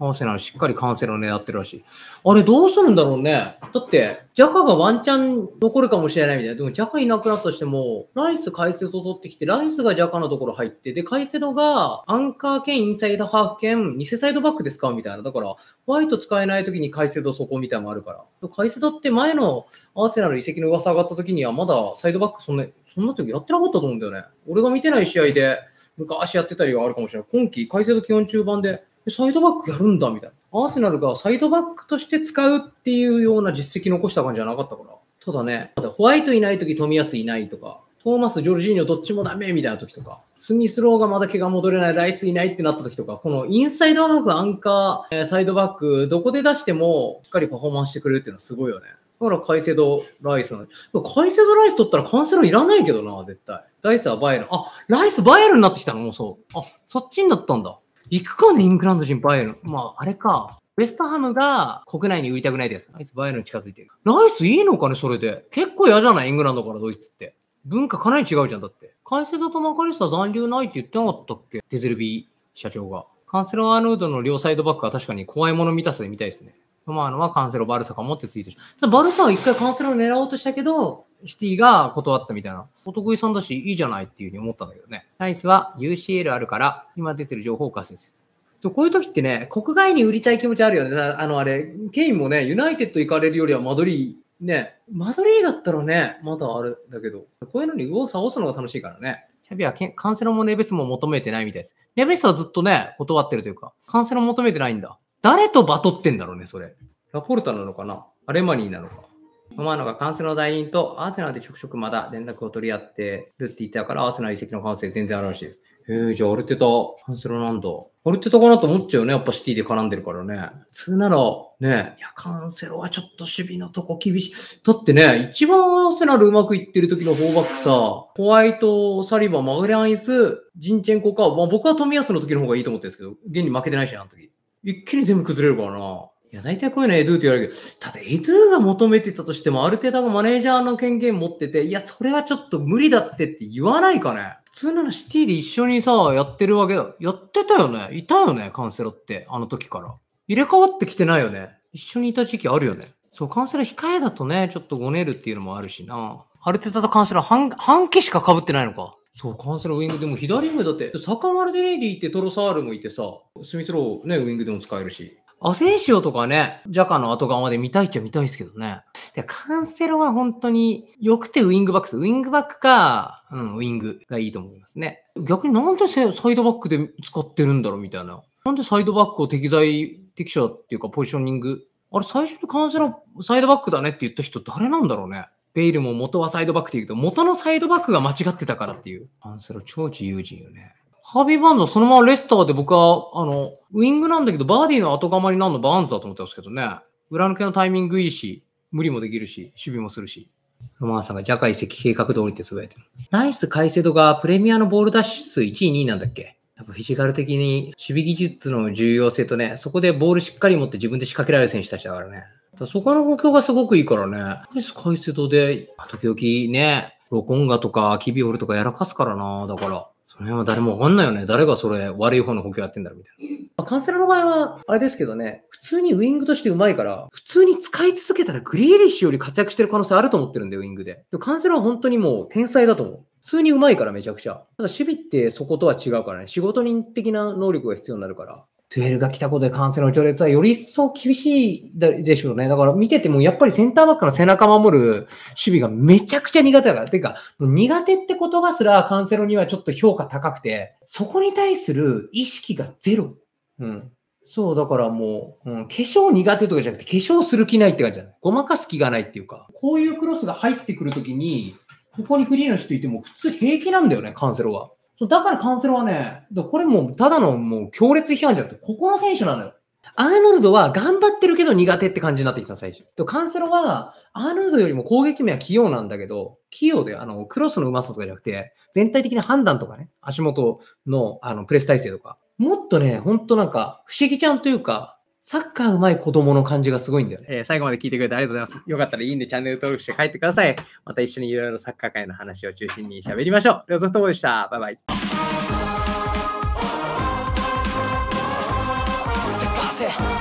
アーセナルしっかりカンセルを狙ってるらしい。あれどうするんだろうね。だって、ジャカがワンチャン残るかもしれないみたいな。でもジャカいなくなったとしても、ライス、カイセド取ってきて、ライスがジャカのところ入って、で、カイセドがアンカー兼インサイドハーフ兼偽サイドバックですかみたいな。だから、ワイト使えない時にカイセドそこみたいなのがあるから。カイセドって前のアーセナル移籍の噂上がった時には、まだサイドバックそんな、そんな時やってなかったと思うんだよね。俺が見てない試合で、昔やってたりはあるかもしれない。今季、カイセド基本中盤で、サイドバックやるんだみたいな。アーセナルがサイドバックとして使うっていうような実績残した感じじゃなかったから。ただね、ホワイトいないとき、冨安いないとか、トーマス、ジョルジーニョどっちもダメみたいな時とか、スミスローがまだ毛が戻れない、ライスいないってなった時とか、このインサイドハーフ、アンカー、サイドバック、どこで出してもしっかりパフォーマンスしてくれるっていうのはすごいよね。だからカイセド、ライスの。カイセド、ライス取ったらカンセロいらないけどな、絶対。ライスはバイエルン。あ、ライスバイエルンになってきたのもうそう。あ、そっちになったんだ。行くか、ね、イングランド人、バイエルン。まあ、あれか。ベストハムが国内に売りたくないです。ナイス、バイエルン近づいてる。ナイス、いいのかね、それで。結構嫌じゃないイングランドからドイツって。文化かなり違うじゃん、だって。カンセドとマカリスタ残留ないって言ってなかったっけデゼルビー社長が。カンセロ・アードの両サイドバックは確かに怖いもの見たさで見たいですね。ロマーノはカンセロ・バルサかもってツイートした。バルサは一回カンセロを狙おうとしたけど、シティが断ったみたいな。お得意さんだし、いいじゃないっていうふうに思ったんだけどね。ナイスは UCL あるから、今出てる情報を活性説。こういう時ってね、国外に売りたい気持ちあるよね。あの、あれ、ケインもね、ユナイテッド行かれるよりはマドリー、ね、マドリーだったらね、まだあんだけど、こういうのに右往左往するのが楽しいからね。キャビはカンセロもネベスも求めてないみたいです。ネベスはずっとね、断ってるというか、カンセロ求めてないんだ。誰とバトってんだろうね、それ。ラポルタなのかなアレマニーなのか。ロマーノがカンセロの代理人とアーセナルでちょくちょくまだ連絡を取り合ってるって言ったから、アーセナル移籍の可能性全然あるらしいです。へえ、じゃあアルテタ、カンセロなんだ。アルテタかなと思っちゃうよね。やっぱシティで絡んでるからね。普通なら、ね、いや、カンセロはちょっと守備のとこ厳しい。だってね、一番アーセナルうまくいってる時のフォーバックさ、ホワイト、サリバ、マグリアンイス、ジンチェンコか、まあ、僕は富安の時の方がいいと思ってるんですけど、現に負けてないし、あの時。一気に全部崩れるからな。いや、大体こういうのエドゥって言われるけど、ただエドゥが求めてたとしても、ある程度のマネージャーの権限持ってて、いや、それはちょっと無理だってって言わないかね。普通ならシティで一緒にさ、やってるわけだ。やってたよね。いたよね、カンセロって。あの時から。入れ替わってきてないよね。一緒にいた時期あるよね。そう、カンセラ控えだとね、ちょっとごねるっていうのもあるしな。アルテタとカンセラ半、半期しか被ってないのか。そう、カンセラウィングでも左ウィングだって、坂丸デレイリーってトロサールもいてさ、スミスローね、ウィングでも使えるし。アセンシオとかね、ジャカの後側で見たいっちゃ見たいですけどね。でカンセロは本当に良くてウィングバックス。ウィングバックか、うん、ウィングがいいと思いますね。逆になんでサイドバックで使ってるんだろうみたいな。なんでサイドバックを適材適所っていうかポジショニング。あれ、最初にカンセロサイドバックだねって言った人誰なんだろうね。ベイルも元はサイドバックって言うけど、元のサイドバックが間違ってたからっていう。カンセロ超自由人よね。ハービー・バーンズはそのままレスターで僕は、あの、ウイングなんだけど、バーディーの後釜になるのバーンズだと思ってますけどね。裏抜けのタイミングいいし、無理もできるし、守備もするし。ロマンさんがジャカ移計画通りってつぶやいてる。ナイス・カイセドがプレミアのボール脱出1位、2位なんだっけやっぱフィジカル的に守備技術の重要性とね、そこでボールしっかり持って自分で仕掛けられる選手たちだからね。だそこの補強がすごくいいからね。ナイス・カイセドで、時々ね、ロコンガとかキビオルとかやらかすからな。だから。それは誰もわかんないよね。誰がそれ悪い方の補強やってんだろみたいな。まあ、カンセラの場合は、あれですけどね、普通にウィングとしてうまいから、普通に使い続けたらグリーリッシュより活躍してる可能性あると思ってるんだよ、ウィングで。でカンセラは本当にもう天才だと思う。普通にうまいからめちゃくちゃ。ただ守備ってそことは違うからね、仕事人的な能力が必要になるから。トゥエルが来たことで完成の序列はより一層厳しいでしょうね。だから見ててもやっぱりセンターバックの背中守る守備がめちゃくちゃ苦手だから。てか、苦手って言葉すらカンセロにはちょっと評価高くて、そこに対する意識がゼロ。うん。そう、だからもう、うん、化粧苦手とかじゃなくて、化粧する気ないって感じじゃない。ごまかす気がないっていうか、こういうクロスが入ってくるときに、ここにフリーの人いても普通平気なんだよね、カンセロは。そうだからカウンセロはね、これもうただのもう強烈批判じゃなくて、ここの選手なのよ。アーノルドは頑張ってるけど苦手って感じになってきた最初。でカンセロは、アーノルドよりも攻撃面は器用なんだけど、器用で、あの、クロスの上手さとかじゃなくて、全体的な判断とかね、足元のあのプレス体制とか、もっとね、ほんとなんか、不思議ちゃんというか、サッカーうまい子供の感じがすごいんだよね。えー、最後まで聞いてくれてありがとうございます。よかったらいいんでチャンネル登録して帰ってください。また一緒にいろいろサッカー界の話を中心に喋りましょう。ではソフトボールでした。バイバイ。せかせ